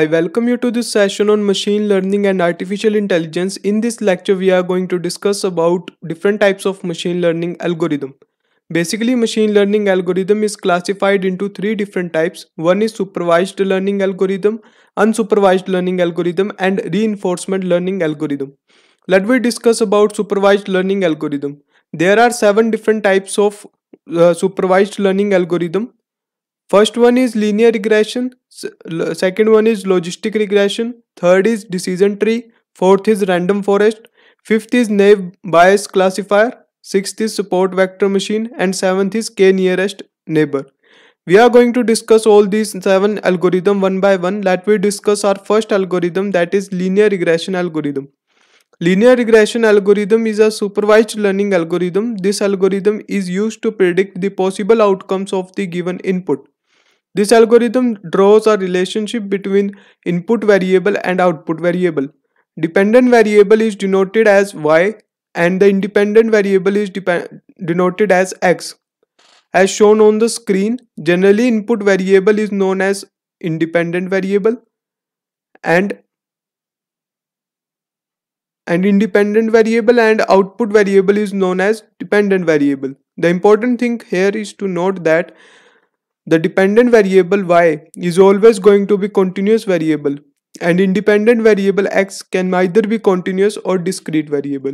I welcome you to this session on machine learning and artificial intelligence. In this lecture, we are going to discuss about different types of machine learning algorithm. Basically, machine learning algorithm is classified into three different types. One is supervised learning algorithm, unsupervised learning algorithm and reinforcement learning algorithm. Let me discuss about supervised learning algorithm. There are seven different types of uh, supervised learning algorithm First one is linear regression, second one is logistic regression, third is decision tree, fourth is random forest, fifth is naive bias classifier, sixth is support vector machine and seventh is k nearest neighbor. We are going to discuss all these seven algorithm one by one. Let me discuss our first algorithm that is linear regression algorithm. Linear regression algorithm is a supervised learning algorithm. This algorithm is used to predict the possible outcomes of the given input. This algorithm draws a relationship between input variable and output variable. Dependent variable is denoted as y and the independent variable is denoted as x. As shown on the screen, generally input variable is known as independent variable and and independent variable and output variable is known as dependent variable. The important thing here is to note that the dependent variable y is always going to be continuous variable and independent variable x can either be continuous or discrete variable.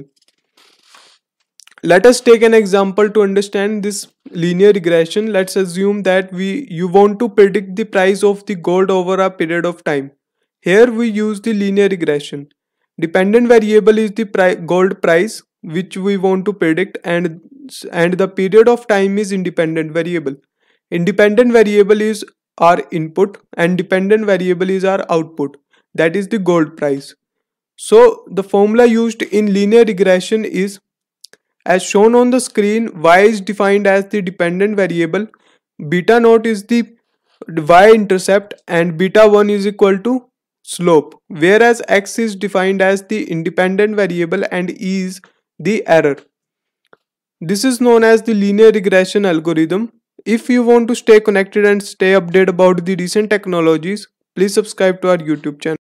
Let us take an example to understand this linear regression. Let's assume that we you want to predict the price of the gold over a period of time. Here we use the linear regression. Dependent variable is the pri gold price which we want to predict and, and the period of time is independent variable. Independent variable is our input and dependent variable is our output that is the gold price. So the formula used in linear regression is as shown on the screen y is defined as the dependent variable beta naught is the y intercept and beta 1 is equal to slope whereas x is defined as the independent variable and e is the error. This is known as the linear regression algorithm if you want to stay connected and stay updated about the recent technologies, please subscribe to our YouTube channel.